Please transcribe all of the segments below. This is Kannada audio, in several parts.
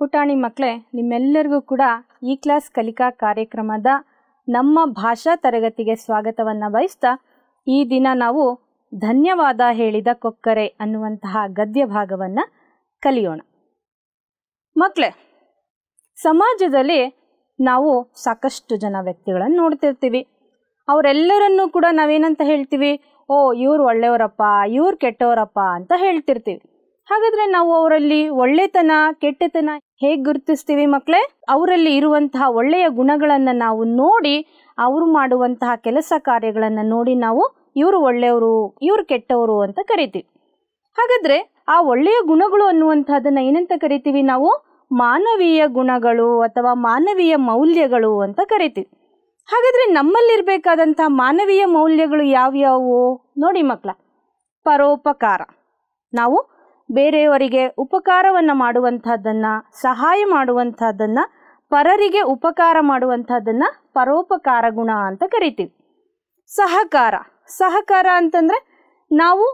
ಪುಟಾಣಿ ಮಕ್ಕಳೇ ನಿಮ್ಮೆಲ್ಲರಿಗೂ ಕೂಡ ಈ ಕ್ಲಾಸ್ ಕಲಿಕಾ ಕಾರ್ಯಕ್ರಮದ ನಮ್ಮ ಭಾಷಾ ತರಗತಿಗೆ ಸ್ವಾಗತವನ್ನು ಬಯಸ್ತಾ ಈ ದಿನ ನಾವು ಧನ್ಯವಾದ ಹೇಳಿದ ಕೊಕ್ಕರೆ ಅನ್ನುವಂತಹ ಗದ್ಯ ಭಾಗವನ್ನು ಕಲಿಯೋಣ ಮಕ್ಕಳೇ ಸಮಾಜದಲ್ಲಿ ನಾವು ಸಾಕಷ್ಟು ಜನ ವ್ಯಕ್ತಿಗಳನ್ನು ನೋಡ್ತಿರ್ತೀವಿ ಅವರೆಲ್ಲರನ್ನೂ ಕೂಡ ನಾವೇನಂತ ಹೇಳ್ತೀವಿ ಓ ಇವ್ರು ಒಳ್ಳೆಯವರಪ್ಪ ಇವ್ರು ಕೆಟ್ಟವರಪ್ಪ ಅಂತ ಹೇಳ್ತಿರ್ತೀವಿ ಹಾಗಾದ್ರೆ ನಾವು ಅವರಲ್ಲಿ ಒಳ್ಳೆತನ ಕೆಟ್ಟತನ ಹೇಗೆ ಗುರುತಿಸ್ತೀವಿ ಮಕ್ಕಳೇ ಅವರಲ್ಲಿ ಇರುವಂತಹ ಒಳ್ಳೆಯ ಗುಣಗಳನ್ನು ನಾವು ನೋಡಿ ಅವರು ಮಾಡುವಂತಹ ಕೆಲಸ ಕಾರ್ಯಗಳನ್ನು ನೋಡಿ ನಾವು ಇವರು ಒಳ್ಳೆಯವರು ಇವರು ಕೆಟ್ಟವರು ಅಂತ ಕರಿತೀವಿ ಹಾಗಾದ್ರೆ ಆ ಒಳ್ಳೆಯ ಗುಣಗಳು ಅನ್ನುವಂಥದ್ದನ್ನು ಏನಂತ ಕರಿತೀವಿ ನಾವು ಮಾನವೀಯ ಗುಣಗಳು ಅಥವಾ ಮಾನವೀಯ ಮೌಲ್ಯಗಳು ಅಂತ ಕರಿತೀವಿ ಹಾಗಾದ್ರೆ ನಮ್ಮಲ್ಲಿರಬೇಕಾದಂತಹ ಮಾನವೀಯ ಮೌಲ್ಯಗಳು ಯಾವ್ಯಾವು ನೋಡಿ ಮಕ್ಕಳ ಪರೋಪಕಾರ ನಾವು ಬೇರೆಯವರಿಗೆ ಉಪಕಾರವನ್ನು ಮಾಡುವಂಥದ್ದನ್ನು ಸಹಾಯ ಮಾಡುವಂಥದ್ದನ್ನು ಪರರಿಗೆ ಉಪಕಾರ ಮಾಡುವಂಥದ್ದನ್ನು ಪರೋಪಕಾರ ಗುಣ ಅಂತ ಕರಿತೀವಿ ಸಹಕಾರ ಸಹಕಾರ ಅಂತಂದರೆ ನಾವು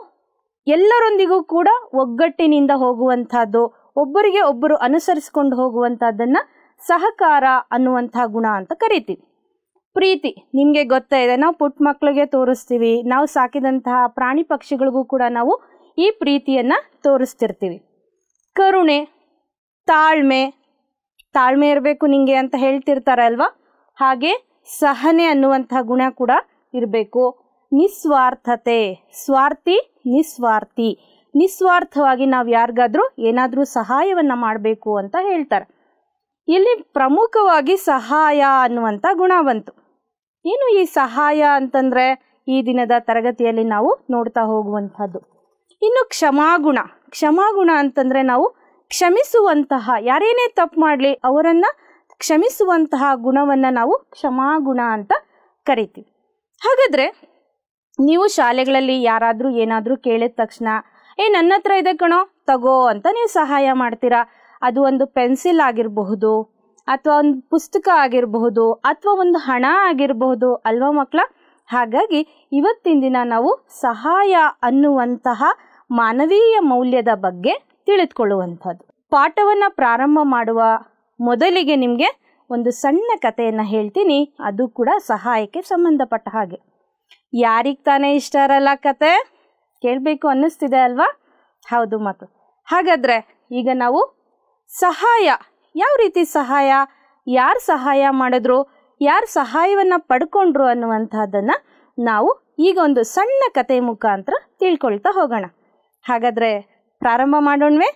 ಎಲ್ಲರೊಂದಿಗೂ ಕೂಡ ಒಗ್ಗಟ್ಟಿನಿಂದ ಹೋಗುವಂಥದ್ದು ಒಬ್ಬರಿಗೆ ಒಬ್ಬರು ಅನುಸರಿಸಿಕೊಂಡು ಹೋಗುವಂಥದ್ದನ್ನು ಸಹಕಾರ ಅನ್ನುವಂಥ ಗುಣ ಅಂತ ಕರಿತೀವಿ ಪ್ರೀತಿ ನಿಮಗೆ ಗೊತ್ತೇ ಇದೆ ನಾವು ಪುಟ್ಟ ಮಕ್ಕಳಿಗೆ ತೋರಿಸ್ತೀವಿ ನಾವು ಸಾಕಿದಂತಹ ಪ್ರಾಣಿ ಪಕ್ಷಿಗಳಿಗೂ ಕೂಡ ನಾವು ಈ ಪ್ರೀತಿಯನ್ನು ತೋರಿಸ್ತಿರ್ತೀವಿ ಕರುಣೆ ತಾಳ್ಮೆ ತಾಳ್ಮೆ ಇರಬೇಕು ನಿಮಗೆ ಅಂತ ಹೇಳ್ತಿರ್ತಾರಲ್ವಾ ಹಾಗೆ ಸಹನೆ ಅನ್ನುವಂತಹ ಗುಣ ಕೂಡ ಇರಬೇಕು ನಿಸ್ವಾರ್ಥತೆ ಸ್ವಾರ್ಥಿ ನಿಸ್ವಾರ್ಥಿ ನಿಸ್ವಾರ್ಥವಾಗಿ ನಾವು ಯಾರಿಗಾದ್ರೂ ಏನಾದರೂ ಸಹಾಯವನ್ನು ಮಾಡಬೇಕು ಅಂತ ಹೇಳ್ತಾರೆ ಇಲ್ಲಿ ಪ್ರಮುಖವಾಗಿ ಸಹಾಯ ಅನ್ನುವಂಥ ಗುಣ ಬಂತು ಏನು ಈ ಸಹಾಯ ಅಂತಂದರೆ ಈ ದಿನದ ತರಗತಿಯಲ್ಲಿ ನಾವು ನೋಡ್ತಾ ಹೋಗುವಂಥದ್ದು ಇನ್ನು ಕ್ಷಮಾಗುಣ ಕ್ಷಮಾಗುಣ ಅಂತಂದರೆ ನಾವು ಕ್ಷಮಿಸುವಂತಹ ಯಾರೇನೇ ತಪ್ಪು ಮಾಡಲಿ ಅವರನ್ನು ಕ್ಷಮಿಸುವಂತಹ ಗುಣವನ್ನು ನಾವು ಕ್ಷಮಾಗುಣ ಅಂತ ಕರಿತೀವಿ ಹಾಗಾದರೆ ನೀವು ಶಾಲೆಗಳಲ್ಲಿ ಯಾರಾದರೂ ಏನಾದರೂ ಕೇಳಿದ ತಕ್ಷಣ ಏ ನನ್ನ ಹತ್ರ ಇದೆ ಕಣೋ ತಗೋ ಅಂತ ನೀವು ಸಹಾಯ ಮಾಡ್ತೀರಾ ಅದು ಒಂದು ಪೆನ್ಸಿಲ್ ಆಗಿರಬಹುದು ಅಥವಾ ಒಂದು ಪುಸ್ತಕ ಆಗಿರಬಹುದು ಅಥವಾ ಒಂದು ಹಣ ಆಗಿರಬಹುದು ಅಲ್ವಾ ಮಕ್ಕಳ ಹಾಗಾಗಿ ಇವತ್ತಿನ ದಿನ ನಾವು ಸಹಾಯ ಅನ್ನುವಂತಹ ಮಾನವೀಯ ಮೌಲ್ಯದ ಬಗ್ಗೆ ತಿಳಿದುಕೊಳ್ಳುವಂಥದ್ದು ಪಾಠವನ್ನು ಪ್ರಾರಂಭ ಮಾಡುವ ಮೊದಲಿಗೆ ನಿಮಗೆ ಒಂದು ಸಣ್ಣ ಕಥೆಯನ್ನು ಹೇಳ್ತೀನಿ ಅದು ಕೂಡ ಸಹಾಯಕ್ಕೆ ಸಂಬಂಧಪಟ್ಟ ಹಾಗೆ ಯಾರಿಗೆ ತಾನೇ ಇಷ್ಟ ಇರಲ್ಲ ಕತೆ ಕೇಳಬೇಕು ಅನ್ನಿಸ್ತಿದೆ ಅಲ್ವಾ ಹೌದು ಮತ್ತು ಹಾಗಾದರೆ ಈಗ ನಾವು ಸಹಾಯ ಯಾವ ರೀತಿ ಸಹಾಯ ಯಾರು ಸಹಾಯ ಮಾಡಿದ್ರು ಯಾರು ಸಹಾಯವನ್ನು ಪಡ್ಕೊಂಡ್ರು ಅನ್ನುವಂಥದ್ದನ್ನು ನಾವು ಈಗ ಒಂದು ಸಣ್ಣ ಕತೆ ಮುಖಾಂತರ ತಿಳ್ಕೊಳ್ತಾ ಹೋಗೋಣ ಹಾಗಾದರೆ ಪ್ರಾರಂಭ ಮಾಡೋಣವೆ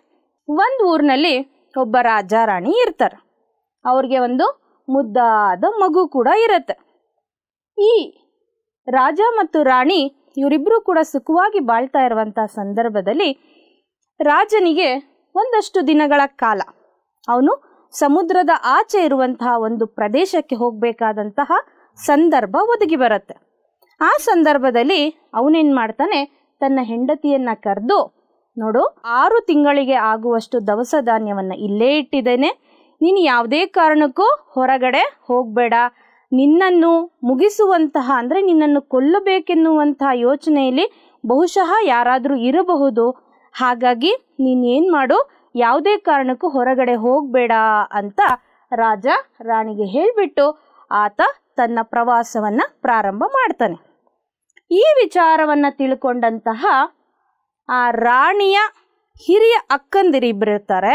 ಒಂದು ಊರಿನಲ್ಲಿ ಒಬ್ಬ ರಾಜ ರಾಣಿ ಇರ್ತಾರೆ ಅವ್ರಿಗೆ ಒಂದು ಮುದ್ದಾದ ಮಗು ಕೂಡ ಇರತ್ತೆ ಈ ರಾಜ ಮತ್ತು ರಾಣಿ ಇವರಿಬ್ಬರು ಕೂಡ ಸುಖವಾಗಿ ಬಾಳ್ತಾ ಇರುವಂಥ ಸಂದರ್ಭದಲ್ಲಿ ರಾಜನಿಗೆ ಒಂದಷ್ಟು ದಿನಗಳ ಕಾಲ ಅವನು ಸಮುದ್ರದ ಆಚೆ ಇರುವಂತಹ ಒಂದು ಪ್ರದೇಶಕ್ಕೆ ಹೋಗಬೇಕಾದಂತಹ ಸಂದರ್ಭ ಒದಗಿ ಬರುತ್ತೆ ಆ ಸಂದರ್ಭದಲ್ಲಿ ಅವನೇನು ಮಾಡ್ತಾನೆ ತನ್ನ ಹೆಂಡತಿಯನ್ನ ಕರೆದು ನೋಡು ಆರು ತಿಂಗಳಿಗೆ ಆಗುವಷ್ಟು ದವಸ ಧಾನ್ಯವನ್ನು ಇಲ್ಲೇ ಇಟ್ಟಿದ್ದೇನೆ ನೀನು ಯಾವುದೇ ಕಾರಣಕ್ಕೂ ಹೊರಗಡೆ ಹೋಗಬೇಡ ನಿನ್ನನ್ನು ಮುಗಿಸುವಂತಹ ಅಂದರೆ ನಿನ್ನನ್ನು ಕೊಲ್ಲಬೇಕೆನ್ನುವಂತಹ ಯೋಚನೆಯಲ್ಲಿ ಬಹುಶಃ ಯಾರಾದರೂ ಇರಬಹುದು ಹಾಗಾಗಿ ನೀನೇನು ಮಾಡು ಯಾವುದೇ ಕಾರಣಕ್ಕೂ ಹೊರಗಡೆ ಹೋಗಬೇಡ ಅಂತ ರಾಜ ರಾಣಿಗೆ ಹೇಳಿಬಿಟ್ಟು ಆತ ತನ್ನ ಪ್ರವಾಸವನ್ನು ಪ್ರಾರಂಭ ಮಾಡ್ತಾನೆ ಈ ವಿಚಾರವನ್ನು ತಿಳ್ಕೊಂಡಂತಹ ಆ ರಾಣಿಯ ಹಿರಿಯ ಅಕ್ಕಂದಿರಿಬ್ರು ಇರ್ತಾರೆ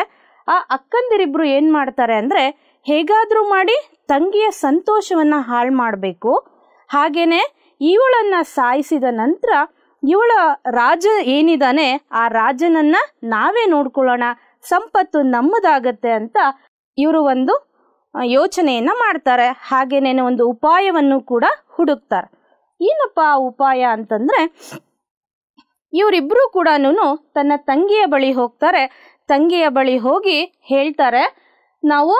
ಆ ಅಕ್ಕಂದಿರಿಬ್ರು ಏನು ಮಾಡ್ತಾರೆ ಅಂದರೆ ಹೇಗಾದರೂ ಮಾಡಿ ತಂಗಿಯ ಸಂತೋಷವನ್ನು ಹಾಳು ಮಾಡಬೇಕು ಹಾಗೆಯೇ ಇವಳನ್ನು ಸಾಯಿಸಿದ ನಂತರ ಇವಳ ರಾಜ ಏನಿದ್ದಾನೆ ಆ ರಾಜನನ್ನು ನಾವೇ ನೋಡ್ಕೊಳ್ಳೋಣ ಸಂಪತ್ತು ನಮ್ಮದಾಗತ್ತೆ ಅಂತ ಇವರು ಒಂದು ಯೋಚನೆಯನ್ನು ಮಾಡ್ತಾರೆ ಹಾಗೇನೇ ಒಂದು ಉಪಾಯವನ್ನು ಕೂಡ ಹುಡುಕ್ತಾರೆ ಏನಪ್ಪ ಉಪಾಯ ಅಂತಂದರೆ ಇವರಿಬ್ಬರೂ ಕೂಡ ತನ್ನ ತಂಗಿಯ ಬಳಿ ಹೋಗ್ತಾರೆ ತಂಗಿಯ ಬಳಿ ಹೋಗಿ ಹೇಳ್ತಾರೆ ನಾವು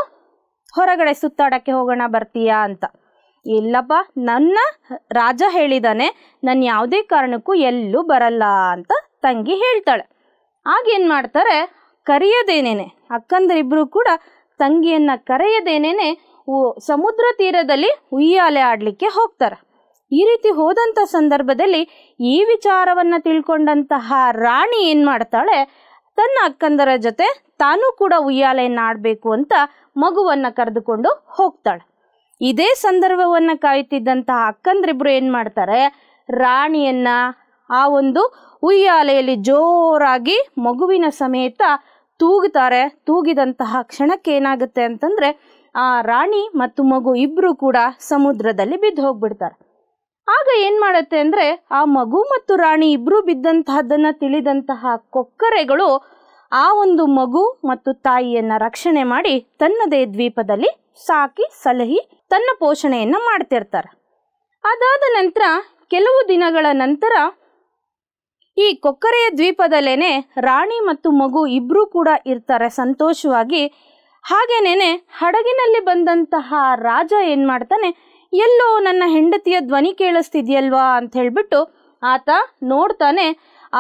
ಹೊರಗಡೆ ಸುತ್ತಾಡೋಕ್ಕೆ ಹೋಗೋಣ ಬರ್ತೀಯಾ ಅಂತ ಇಲ್ಲಪ್ಪ ನನ್ನ ರಾಜ ಹೇಳಿದಾನೆ ನಾನು ಯಾವುದೇ ಕಾರಣಕ್ಕೂ ಎಲ್ಲೂ ಬರಲ್ಲ ಅಂತ ತಂಗಿ ಹೇಳ್ತಾಳೆ ಆಗೇನು ಮಾಡ್ತಾರೆ ಕರೆಯದೇನೇನೆ ಅಕ್ಕಂದರಿಬ್ಬರು ಕೂಡ ತಂಗಿಯನ್ನು ಕರೆಯದೇನೇನೆ ಸಮುದ್ರ ತೀರದಲ್ಲಿ ಉಯ್ಯಾಲೆ ಆಡಲಿಕ್ಕೆ ಹೋಗ್ತಾರೆ ಈ ರೀತಿ ಹೋದಂಥ ಸಂದರ್ಭದಲ್ಲಿ ಈ ವಿಚಾರವನ್ನು ತಿಳ್ಕೊಂಡಂತಹ ರಾಣಿ ಏನು ಮಾಡ್ತಾಳೆ ತನ್ನ ಅಕ್ಕಂದರ ಜೊತೆ ತಾನೂ ಕೂಡ ಉಯ್ಯಾಲೆಯನ್ನು ಆಡಬೇಕು ಅಂತ ಮಗುವನ್ನು ಕರೆದುಕೊಂಡು ಹೋಗ್ತಾಳೆ ಇದೇ ಸಂದರ್ಭವನ್ನು ಕಾಯುತ್ತಿದ್ದಂತಹ ಅಕ್ಕಂದ್ರಿಬ್ರು ಏನು ಮಾಡ್ತಾರೆ ರಾಣಿಯನ್ನ ಆ ಒಂದು ಉಯ್ಯಾಲೆಯಲ್ಲಿ ಜೋರಾಗಿ ಮಗುವಿನ ಸಮೇತ ತೂಗುತ್ತಾರೆ ತೂಗಿದಂತಹ ಕ್ಷಣಕ್ಕೆ ಏನಾಗುತ್ತೆ ಅಂತಂದರೆ ಆ ರಾಣಿ ಮತ್ತು ಮಗು ಇಬ್ರು ಕೂಡ ಸಮುದ್ರದಲ್ಲಿ ಬಿದ್ದು ಹೋಗ್ಬಿಡ್ತಾರೆ ಆಗ ಏನು ಮಾಡುತ್ತೆ ಅಂದ್ರೆ ಆ ಮಗು ಮತ್ತು ರಾಣಿ ಇಬ್ರು ಬಿದ್ದಂತಹದ್ದನ್ನ ತಿಳಿದಂತಹ ಕೊಕ್ಕರೆಗಳು ಆ ಒಂದು ಮಗು ಮತ್ತು ತಾಯಿಯನ್ನ ರಕ್ಷಣೆ ಮಾಡಿ ತನ್ನದೇ ದ್ವೀಪದಲ್ಲಿ ಸಾಕಿ ಸಲಹಿ ತನ್ನ ಪೋಷಣೆಯನ್ನ ಮಾಡ್ತಿರ್ತಾರೆ ಅದಾದ ನಂತರ ಕೆಲವು ದಿನಗಳ ನಂತರ ಈ ಕೊಕ್ಕರೆಯ ದ್ವೀಪದಲ್ಲೇನೆ ರಾಣಿ ಮತ್ತು ಮಗು ಇಬ್ರು ಕೂಡ ಇರ್ತಾರೆ ಸಂತೋಷವಾಗಿ ಹಾಗೇನೇನೆ ಹಡಗಿನಲ್ಲಿ ಬಂದಂತಹ ರಾಜ ಏನು ಮಾಡ್ತಾನೆ ಎಲ್ಲೋ ನನ್ನ ಹೆಂಡತಿಯ ಧ್ವನಿ ಕೇಳಿಸ್ತಿದ್ಯಲ್ವಾ ಅಂತ ಹೇಳಿಬಿಟ್ಟು ಆತ ನೋಡ್ತಾನೆ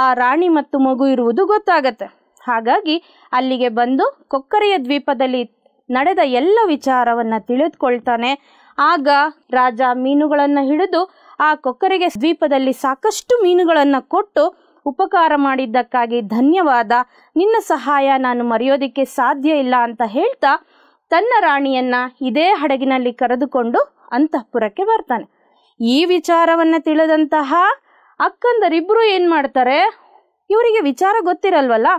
ಆ ರಾಣಿ ಮತ್ತು ಮಗು ಇರುವುದು ಗೊತ್ತಾಗತ್ತೆ ಹಾಗಾಗಿ ಅಲ್ಲಿಗೆ ಬಂದು ಕೊಕ್ಕರೆಯ ದ್ವೀಪದಲ್ಲಿ ನಡೆದ ಎಲ್ಲ ವಿಚಾರವನ್ನು ತಿಳಿದುಕೊಳ್ತಾನೆ ಆಗ ರಾಜ ಮೀನುಗಳನ್ನು ಹಿಡಿದು ಆ ಕೊಕ್ಕರೆಗೆ ದ್ವೀಪದಲ್ಲಿ ಸಾಕಷ್ಟು ಮೀನುಗಳನ್ನು ಕೊಟ್ಟು ಉಪಕಾರ ಮಾಡಿದ್ದಕ್ಕಾಗಿ ಧನ್ಯವಾದ ನಿನ್ನ ಸಹಾಯ ನಾನು ಮರೆಯೋದಕ್ಕೆ ಸಾಧ್ಯ ಇಲ್ಲ ಅಂತ ಹೇಳ್ತಾ ತನ್ನ ರಾಣಿಯನ್ನು ಇದೇ ಹಡಗಿನಲ್ಲಿ ಕರೆದುಕೊಂಡು ಅಂತಃಪುರಕ್ಕೆ ಬರ್ತಾನೆ ಈ ವಿಚಾರವನ್ನು ತಿಳಿದಂತಹ ಅಕ್ಕಂದರಿಬ್ಬರು ಏನು ಮಾಡ್ತಾರೆ ಇವರಿಗೆ ವಿಚಾರ ಗೊತ್ತಿರಲ್ವಲ್ಲ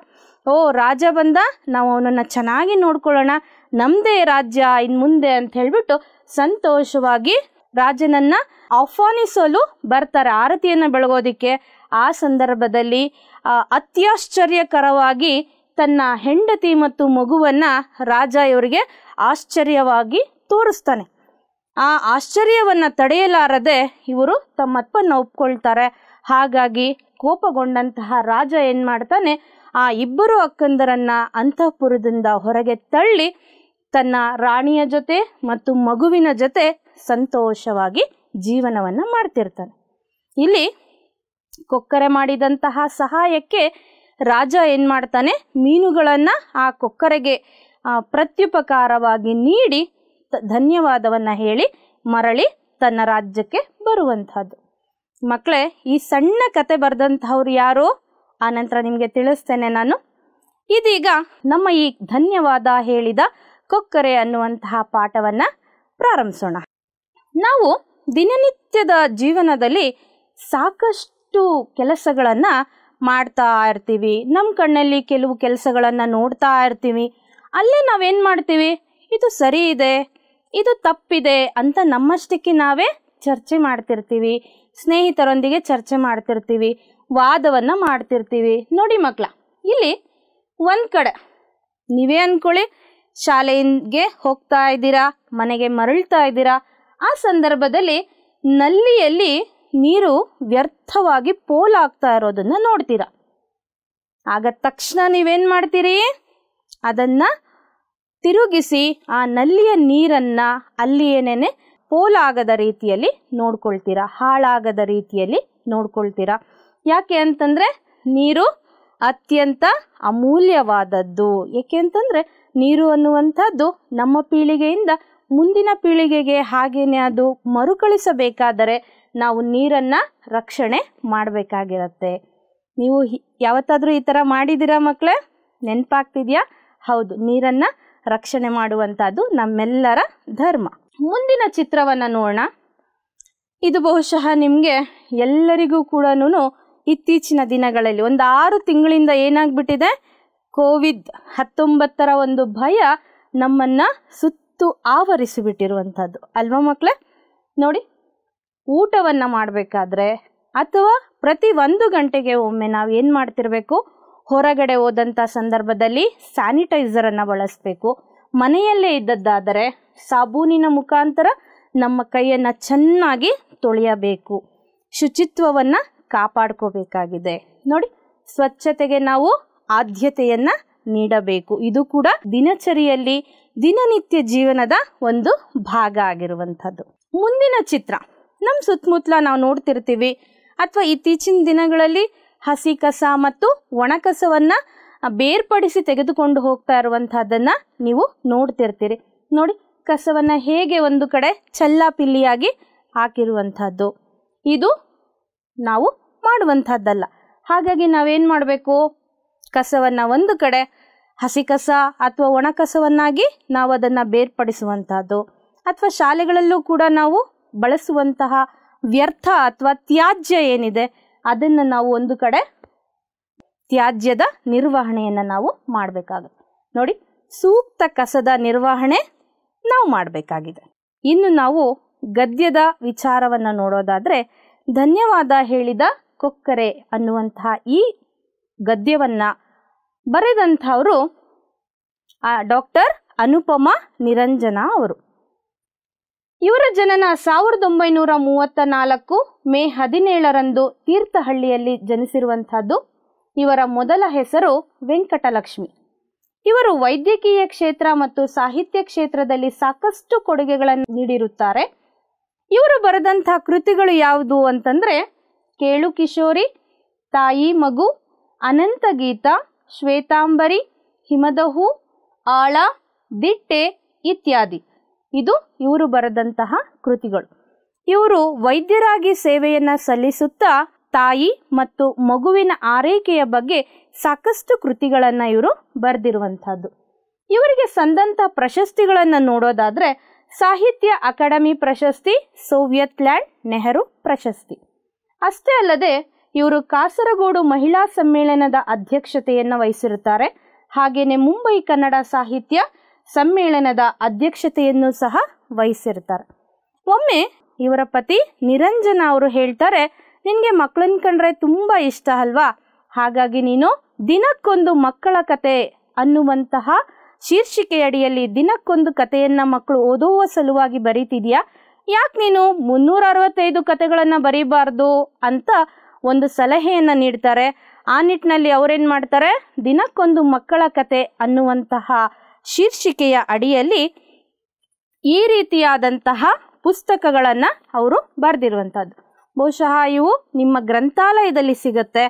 ಓ ರಾಜ ಬಂದ ನಾವು ಅವನನ್ನು ಚೆನ್ನಾಗಿ ನೋಡ್ಕೊಳ್ಳೋಣ ನಮ್ಮದೇ ರಾಜ್ಯ ಇನ್ನು ಮುಂದೆ ಅಂತ ಹೇಳಿಬಿಟ್ಟು ಸಂತೋಷವಾಗಿ ರಾಜನನ್ನು ಆಹ್ವಾನಿಸಲು ಬರ್ತಾರೆ ಆರತಿಯನ್ನು ಬೆಳಗೋದಿಕ್ಕೆ ಆ ಸಂದರ್ಭದಲ್ಲಿ ಅತ್ಯಾಶ್ಚರ್ಯಕರವಾಗಿ ತನ್ನ ಹೆಂಡತಿ ಮತ್ತು ಮಗುವನ್ನು ರಾಜ ಇವರಿಗೆ ಆಶ್ಚರ್ಯವಾಗಿ ತೋರಿಸ್ತಾನೆ ಆ ಆಶ್ಚರ್ಯವನ್ನು ತಡೆಯಲಾರದೆ ಇವರು ತಮ್ಮಪ್ಪನ್ನು ಒಪ್ಕೊಳ್ತಾರೆ ಹಾಗಾಗಿ ಕೋಪಗೊಂಡಂತಹ ರಾಜ ಏನು ಮಾಡ್ತಾನೆ ಆ ಇಬ್ಬರು ಅಕ್ಕಂದರನ್ನು ಅಂತಃಪುರದಿಂದ ಹೊರಗೆ ತಳ್ಳಿ ತನ್ನ ರಾಣಿಯ ಜೊತೆ ಮತ್ತು ಮಗುವಿನ ಜೊತೆ ಸಂತೋಷವಾಗಿ ಜೀವನವನ್ನು ಮಾಡ್ತಿರ್ತಾನೆ ಇಲ್ಲಿ ಕೊಕ್ಕರೆ ಮಾಡಿದಂತಹ ಸಹಾಯಕ್ಕೆ ರಾಜ ಏನು ಮಾಡ್ತಾನೆ ಮೀನುಗಳನ್ನು ಆ ಕೊಕ್ಕರೆಗೆ ಪ್ರತ್ಯುಪಕಾರವಾಗಿ ನೀಡಿ ಧನ್ಯವಾದವನ್ನು ಹೇಳಿ ಮರಳಿ ತನ್ನ ರಾಜ್ಯಕ್ಕೆ ಬರುವಂತಹದ್ದು ಮಕ್ಕಳೇ ಈ ಸಣ್ಣ ಕತೆ ಬರೆದಂಥವ್ರು ಯಾರು ನಂತರ ನಿಮಗೆ ತಿಳಿಸ್ತೇನೆ ನಾನು ಇದೀಗ ನಮ್ಮ ಈ ಧನ್ಯವಾದ ಹೇಳಿದ ಕೊಕ್ಕರೆ ಅನ್ನುವಂತಹ ಪಾಠವನ್ನು ಪ್ರಾರಂಭಿಸೋಣ ನಾವು ದಿನನಿತ್ಯದ ಜೀವನದಲ್ಲಿ ಸಾಕಷ್ಟು ಕೆಲಸಗಳನ್ನು ಮಾಡ್ತಾ ಇರ್ತೀವಿ ನಮ್ಮ ಕಣ್ಣಲ್ಲಿ ಕೆಲವು ಕೆಲಸಗಳನ್ನು ನೋಡ್ತಾ ಇರ್ತೀವಿ ಅಲ್ಲೇ ನಾವೇನು ಮಾಡ್ತೀವಿ ಇದು ಸರಿ ಇದೆ ಇದು ತಪ್ಪಿದೆ ಅಂತ ನಮ್ಮಷ್ಟಕ್ಕೆ ನಾವೇ ಚರ್ಚೆ ಮಾಡ್ತಿರ್ತೀವಿ ಸ್ನೇಹಿತರೊಂದಿಗೆ ಚರ್ಚೆ ಮಾಡ್ತಿರ್ತೀವಿ ವಾದವನ್ನು ಮಾಡ್ತಿರ್ತೀವಿ ನೋಡಿ ಮಕ್ಕಳ ಇಲ್ಲಿ ಒಂದು ಕಡೆ ನೀವೇ ಅಂದ್ಕೊಳ್ಳಿ ಶಾಲೆಗೆ ಹೋಗ್ತಾ ಇದ್ದೀರಾ ಮನೆಗೆ ಮರಳ್ತಾ ಇದ್ದೀರಾ ಆ ಸಂದರ್ಭದಲ್ಲಿ ನಲ್ಲಿಯಲ್ಲಿ ನೀರು ವ್ಯರ್ಥವಾಗಿ ಪೋಲಾಗ್ತಾ ಇರೋದನ್ನು ನೋಡ್ತೀರಾ ಆಗ ತಕ್ಷಣ ನೀವೇನು ಮಾಡ್ತೀರಿ ಅದನ್ನು ತಿರುಗಿಸಿ ಆ ನಲ್ಲಿಯ ನೀರನ್ನು ಏನೇನೆ ಪೋಲಾಗದ ರೀತಿಯಲ್ಲಿ ನೋಡ್ಕೊಳ್ತೀರಾ ಹಾಳಾಗದ ರೀತಿಯಲ್ಲಿ ನೋಡ್ಕೊಳ್ತೀರಾ ಯಾಕೆ ಅಂತಂದರೆ ನೀರು ಅತ್ಯಂತ ಅಮೂಲ್ಯವಾದದ್ದು ಏಕೆ ಅಂತಂದರೆ ನೀರು ಅನ್ನುವಂಥದ್ದು ನಮ್ಮ ಪೀಳಿಗೆಯಿಂದ ಮುಂದಿನ ಪೀಳಿಗೆಗೆ ಹಾಗೇನೆ ಅದು ಮರುಕಳಿಸಬೇಕಾದರೆ ನಾವು ನೀರನ್ನು ರಕ್ಷಣೆ ಮಾಡಬೇಕಾಗಿರತ್ತೆ ನೀವು ಯಾವತ್ತಾದರೂ ಈ ಥರ ಮಾಡಿದ್ದೀರಾ ಮಕ್ಕಳೇ ನೆನಪಾಗ್ತಿದೆಯಾ ಹೌದು ನೀರನ್ನು ರಕ್ಷಣೆ ಮಾಡುವಂಥದ್ದು ನಮ್ಮೆಲ್ಲರ ಧರ್ಮ ಮುಂದಿನ ಚಿತ್ರವನ್ನು ನೋಡೋಣ ಇದು ಬಹುಶಃ ನಿಮಗೆ ಎಲ್ಲರಿಗೂ ಕೂಡ ಇತ್ತೀಚಿನ ದಿನಗಳಲ್ಲಿ ಒಂದು ಆರು ತಿಂಗಳಿಂದ ಏನಾಗ್ಬಿಟ್ಟಿದೆ ಕೋವಿಡ್ ಹತ್ತೊಂಬತ್ತರ ಒಂದು ಭಯ ನಮ್ಮನ್ನು ಸುತ್ತು ಆವರಿಸಿಬಿಟ್ಟಿರುವಂಥದ್ದು ಅಲ್ವಾ ಮಕ್ಕಳೇ ನೋಡಿ ಊಟವನ್ನು ಮಾಡಬೇಕಾದ್ರೆ ಅಥವಾ ಪ್ರತಿ ಒಂದು ಗಂಟೆಗೆ ಒಮ್ಮೆ ನಾವು ಏನು ಮಾಡ್ತಿರಬೇಕು ಹೊರಗಡೆ ಹೋದಂಥ ಸಂದರ್ಭದಲ್ಲಿ ಸ್ಯಾನಿಟೈಸರನ್ನು ಬಳಸಬೇಕು ಮನೆಯಲ್ಲೇ ಇದ್ದದ್ದಾದರೆ ಸಾಬೂನಿನ ಮುಖಾಂತರ ನಮ್ಮ ಕೈಯನ್ನು ಚೆನ್ನಾಗಿ ತೊಳೆಯಬೇಕು ಶುಚಿತ್ವವನ್ನು ಕಾಪಾಡ್ಕೋಬೇಕಾಗಿದೆ ನೋಡಿ ಸ್ವಚ್ಛತೆಗೆ ನಾವು ಆದ್ಯತೆಯನ್ನು ನೀಡಬೇಕು ಇದು ಕೂಡ ದಿನಚರಿಯಲ್ಲಿ ದಿನನಿತ್ಯ ಜೀವನದ ಒಂದು ಭಾಗ ಆಗಿರುವಂಥದ್ದು ಮುಂದಿನ ಚಿತ್ರ ನಮ್ಮ ಸುತ್ತಮುತ್ತಲ ನಾವು ನೋಡ್ತಿರ್ತೀವಿ ಅಥವಾ ಇತ್ತೀಚಿನ ದಿನಗಳಲ್ಲಿ ಹಸಿ ಕಸ ಮತ್ತು ಒಣ ಬೇರ್ಪಡಿಸಿ ತೆಗೆದುಕೊಂಡು ಹೋಗ್ತಾ ಇರುವಂಥದ್ದನ್ನು ನೀವು ನೋಡ್ತಿರ್ತೀರಿ ನೋಡಿ ಕಸವನ್ನು ಹೇಗೆ ಒಂದು ಕಡೆ ಚಲ್ಲಾಪಿಲ್ಲಿಯಾಗಿ ಹಾಕಿರುವಂಥದ್ದು ಇದು ನಾವು ಮಾಡುವಂಥದ್ದಲ್ಲ ಹಾಗಾಗಿ ನಾವೇನು ಮಾಡಬೇಕು ಕಸವನ್ನು ಒಂದು ಕಡೆ ಹಸಿ ಕಸ ಅಥವಾ ಒಣ ಕಸವನ್ನಾಗಿ ನಾವು ಅದನ್ನು ಬೇರ್ಪಡಿಸುವಂಥದ್ದು ಅಥವಾ ಶಾಲೆಗಳಲ್ಲೂ ಕೂಡ ನಾವು ಬಳಸುವಂತಹ ವ್ಯರ್ಥ ಅಥವಾ ತ್ಯಾಜ್ಯ ಏನಿದೆ ಅದನ್ನು ನಾವು ಒಂದು ಕಡೆ ತ್ಯಾಜ್ಯದ ನಿರ್ವಹಣೆಯನ್ನು ನಾವು ಮಾಡಬೇಕಾಗುತ್ತೆ ನೋಡಿ ಸೂಕ್ತ ಕಸದ ನಿರ್ವಹಣೆ ನಾವು ಮಾಡಬೇಕಾಗಿದೆ ಇನ್ನು ನಾವು ಗದ್ಯದ ವಿಚಾರವನ್ನು ನೋಡೋದಾದರೆ ಧನ್ಯವಾದ ಹೇಳಿದ ಕೊಕ್ಕರೆ ಅನ್ನುವಂತಹ ಈ ಗದ್ಯವನ್ನು ಬರೆದಂಥವರು ಡಾಕ್ಟರ್ ಅನುಪಮ ನಿರಂಜನ ಅವರು ಇವರ ಜನನ ಸಾವಿರದ ಒಂಬೈನೂರ ಮೂವತ್ತ ನಾಲ್ಕು ಮೇ ಹದಿನೇಳರಂದು ತೀರ್ಥಹಳ್ಳಿಯಲ್ಲಿ ಜನಿಸಿರುವಂತಹದ್ದು ಇವರ ಮೊದಲ ಹೆಸರು ವೆಂಕಟಲಕ್ಷ್ಮಿ ಇವರು ವೈದ್ಯಕೀಯ ಕ್ಷೇತ್ರ ಮತ್ತು ಸಾಹಿತ್ಯ ಕ್ಷೇತ್ರದಲ್ಲಿ ಸಾಕಷ್ಟು ಕೊಡುಗೆಗಳನ್ನು ನೀಡಿರುತ್ತಾರೆ ಇವರು ಬರೆದಂಥ ಕೃತಿಗಳು ಯಾವುದು ಅಂತಂದರೆ ಕೇಳು ಕಿಶೋರಿ ತಾಯಿ ಮಗು ಅನಂತ ಗೀತ ಶ್ವೇತಾಂಬರಿ ಹಿಮದಹು ಆಳ ದಿಟ್ಟೆ ಇತ್ಯಾದಿ ಇದು ಇವರು ಬರೆದಂತಹ ಕೃತಿಗಳು ಇವರು ವೈದ್ಯರಾಗಿ ಸೇವೆಯನ್ನು ಸಲ್ಲಿಸುತ್ತಾ ತಾಯಿ ಮತ್ತು ಮಗುವಿನ ಆರೈಕೆಯ ಬಗ್ಗೆ ಸಾಕಷ್ಟು ಕೃತಿಗಳನ್ನು ಇವರು ಬರೆದಿರುವಂಥದ್ದು ಇವರಿಗೆ ಸಂದಂತ ಪ್ರಶಸ್ತಿಗಳನ್ನು ನೋಡೋದಾದರೆ ಸಾಹಿತ್ಯ ಅಕಾಡೆಮಿ ಪ್ರಶಸ್ತಿ ಸೋವಿಯತ್ ಲ್ಯಾಂಡ್ ನೆಹರು ಪ್ರಶಸ್ತಿ ಅಷ್ಟೇ ಅಲ್ಲದೆ ಇವರು ಕಾಸರಗೋಡು ಮಹಿಳಾ ಸಮ್ಮೇಳನದ ಅಧ್ಯಕ್ಷತೆಯನ್ನು ವಹಿಸಿರುತ್ತಾರೆ ಹಾಗೆಯೇ ಮುಂಬೈ ಕನ್ನಡ ಸಾಹಿತ್ಯ ಸಮ್ಮೇಳನದ ಅಧ್ಯಕ್ಷತೆಯನ್ನು ಸಹ ವಹಿಸಿರ್ತಾರೆ ಒಮ್ಮೆ ಇವರ ಪತಿ ನಿರಂಜನ ಅವರು ಹೇಳ್ತಾರೆ ನಿನಗೆ ಮಕ್ಕಳನ್ನ ಕಂಡ್ರೆ ತುಂಬ ಇಷ್ಟ ಅಲ್ವಾ ಹಾಗಾಗಿ ನೀನು ದಿನಕ್ಕೊಂದು ಮಕ್ಕಳ ಕತೆ ಅನ್ನುವಂತಹ ಶೀರ್ಷಿಕೆಯಡಿಯಲ್ಲಿ ದಿನಕ್ಕೊಂದು ಕಥೆಯನ್ನು ಮಕ್ಕಳು ಓದುವ ಸಲುವಾಗಿ ಬರೀತಿದ್ಯಾ ಯಾಕೆ ನೀನು ಮುನ್ನೂರ ಅರವತ್ತೈದು ಕಥೆಗಳನ್ನು ಬರೀಬಾರ್ದು ಅಂತ ಒಂದು ಸಲಹೆಯನ್ನು ನೀಡ್ತಾರೆ ಆ ನಿಟ್ಟಿನಲ್ಲಿ ಅವರೇನು ಮಾಡ್ತಾರೆ ದಿನಕ್ಕೊಂದು ಮಕ್ಕಳ ಕತೆ ಅನ್ನುವಂತಹ ಶೀರ್ಷಿಕೆಯ ಅಡಿಯಲ್ಲಿ ಈ ರೀತಿಯಾದಂತಹ ಪುಸ್ತಕಗಳನ್ನು ಅವರು ಬರೆದಿರುವಂಥದ್ದು ಬಹುಶಃ ಇವು ನಿಮ್ಮ ಗ್ರಂಥಾಲಯದಲ್ಲಿ ಸಿಗತ್ತೆ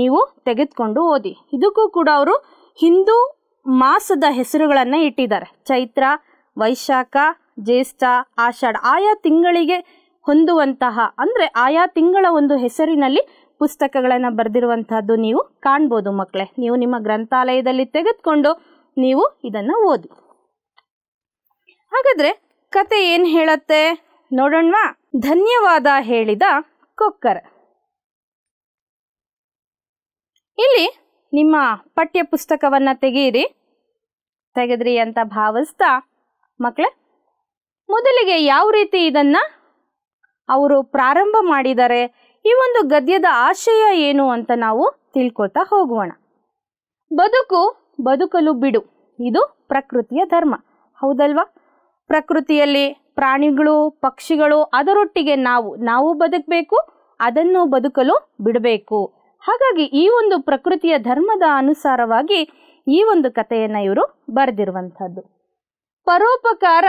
ನೀವು ತೆಗೆದುಕೊಂಡು ಓದಿ ಇದಕ್ಕೂ ಕೂಡ ಅವರು ಹಿಂದೂ ಮಾಸದ ಹೆಸರುಗಳನ್ನು ಇಟ್ಟಿದ್ದಾರೆ ಚೈತ್ರ ವೈಶಾಖ ಜ್ಯೇಷ್ಠ ಆಷಾಢ ಆಯಾ ತಿಂಗಳಿಗೆ ಹೊಂದುವಂತಹ ಅಂದರೆ ಆಯಾ ತಿಂಗಳ ಒಂದು ಹೆಸರಿನಲ್ಲಿ ಪುಸ್ತಕಗಳನ್ನು ಬರೆದಿರುವಂಥದ್ದು ನೀವು ಕಾಣ್ಬೋದು ಮಕ್ಕಳೇ ನೀವು ನಿಮ್ಮ ಗ್ರಂಥಾಲಯದಲ್ಲಿ ತೆಗೆದುಕೊಂಡು ನೀವು ಇದನ್ನು ಓದಿ ಹಾಗಾದರೆ ಕತೆ ಏನು ಹೇಳತ್ತೆ ನೋಡೋಣವಾ ಧನ್ಯವಾದ ಹೇಳಿದ ಕೊಕ್ಕರ ಇಲ್ಲಿ ನಿಮ್ಮ ಪಠ್ಯ ಪುಸ್ತಕವನ್ನು ತೆಗೀರಿ ತೆಗೆದ್ರಿ ಅಂತ ಭಾವಿಸ್ತಾ ಮಕ್ಕಳೇ ಮೊದಲಿಗೆ ಯಾವ ರೀತಿ ಇದನ್ನ ಅವರು ಪ್ರಾರಂಭ ಮಾಡಿದ್ದಾರೆ ಈ ಒಂದು ಗದ್ಯದ ಆಶಯ ಏನು ಅಂತ ನಾವು ತಿಳ್ಕೊತಾ ಹೋಗೋಣ ಬದುಕು ಬದುಕಲು ಬಿಡು ಇದು ಪ್ರಕೃತಿಯ ಧರ್ಮ ಹೌದಲ್ವಾ ಪ್ರಕೃತಿಯಲ್ಲಿ ಪ್ರಾಣಿಗಳು ಪಕ್ಷಿಗಳು ಅದರೊಟ್ಟಿಗೆ ನಾವು ನಾವು ಬದುಕಬೇಕು ಅದನ್ನು ಬದುಕಲು ಬಿಡಬೇಕು ಹಾಗಾಗಿ ಈ ಒಂದು ಪ್ರಕೃತಿಯ ಧರ್ಮದ ಅನುಸಾರವಾಗಿ ಈ ಒಂದು ಕಥೆಯನ್ನು ಇವರು ಬರೆದಿರುವಂಥದ್ದು ಪರೋಪಕಾರ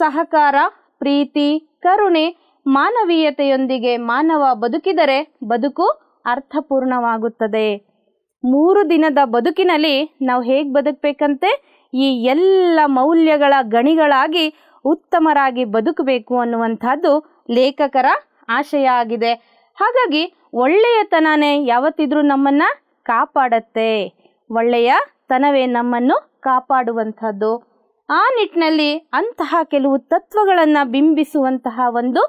ಸಹಕಾರ ಪ್ರೀತಿ ಕರುಣೆ ಮಾನವೀಯತೆಯೊಂದಿಗೆ ಮಾನವ ಬದುಕಿದರೆ ಬದುಕು ಅರ್ಥಪೂರ್ಣವಾಗುತ್ತದೆ ಮೂರು ದಿನದ ಬದುಕಿನಲ್ಲಿ ನಾವು ಹೇಗೆ ಬದುಕಬೇಕಂತೆ ಈ ಎಲ್ಲ ಮೌಲ್ಯಗಳ ಗಣಿಗಳಾಗಿ ಉತ್ತಮರಾಗಿ ಬದುಕಬೇಕು ಅನ್ನುವಂಥದ್ದು ಲೇಖಕರ ಆಶಯ ಆಗಿದೆ ಹಾಗಾಗಿ ಒಳ್ಳೆಯತನನೇ ಯಾವತ್ತಿದ್ರೂ ನಮ್ಮನ್ನು ಕಾಪಾಡತ್ತೆ ಒಳ್ಳೆಯ ತನವೇ ನಮ್ಮನ್ನು ಕಾಪಾಡುವಂಥದ್ದು ಆ ನಿಟ್ಟಿನಲ್ಲಿ ಅಂತಹ ಕೆಲವು ತತ್ವಗಳನ್ನು ಬಿಂಬಿಸುವಂತಹ ಒಂದು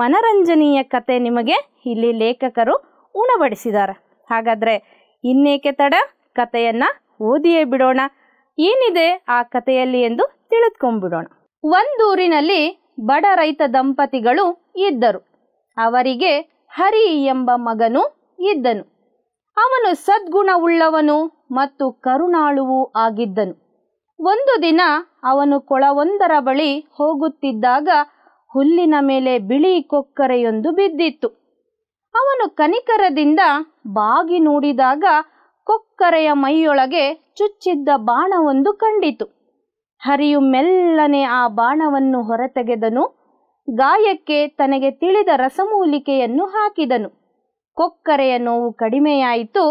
ಮನರಂಜನೀಯ ಕತೆ ನಿಮಗೆ ಇಲ್ಲಿ ಲೇಖಕರು ಉಣಬಡಿಸಿದ್ದಾರೆ ಹಾಗಾದರೆ ಇನ್ನೇಕೆ ತಡ ಕಥೆಯನ್ನ ಓದಿಯೇ ಬಿಡೋಣ ಏನಿದೆ ಆ ಕಥೆಯಲ್ಲಿ ಎಂದು ತಿಳಿದುಕೊಂಡ್ಬಿಡೋಣ ಒಂದೂರಿನಲ್ಲಿ ಬಡ ರೈತ ದಂಪತಿಗಳು ಇದ್ದರು ಅವರಿಗೆ ಹರಿ ಎಂಬ ಮಗನು ಇದ್ದನು ಅವನು ಸದ್ಗುಣವುಳ್ಳವನು ಮತ್ತು ಕರುಣಾಳುವೂ ಆಗಿದ್ದನು ಒಂದು ದಿನ ಅವನು ಕೊಳವೊಂದರ ಬಳಿ ಹೋಗುತ್ತಿದ್ದಾಗ ಹುಲ್ಲಿನ ಮೇಲೆ ಬಿಳಿ ಕೊಕ್ಕರೆಯೊಂದು ಬಿದ್ದಿತ್ತು ಅವನು ಕನಿಕರದಿಂದ ಬಾಗಿ ನೋಡಿದಾಗ ಕೊಕ್ಕರೆಯ ಮೈಯೊಳಗೆ ಚುಚ್ಚಿದ್ದ ಬಾಣವೊಂದು ಕಂಡಿತು ಹರಿಯು ಮೆಲ್ಲನೆ ಆ ಬಾಣವನ್ನು ಹೊರತೆಗೆದನು ಗಾಯಕ್ಕೆ ತನಗೆ ತಿಳಿದ ರಸಮೂಲಿಕೆಯನ್ನು ಹಾಕಿದನು ಕೊಕ್ಕರೆಯ ನೋವು ಕಡಿಮೆಯಾಯಿತು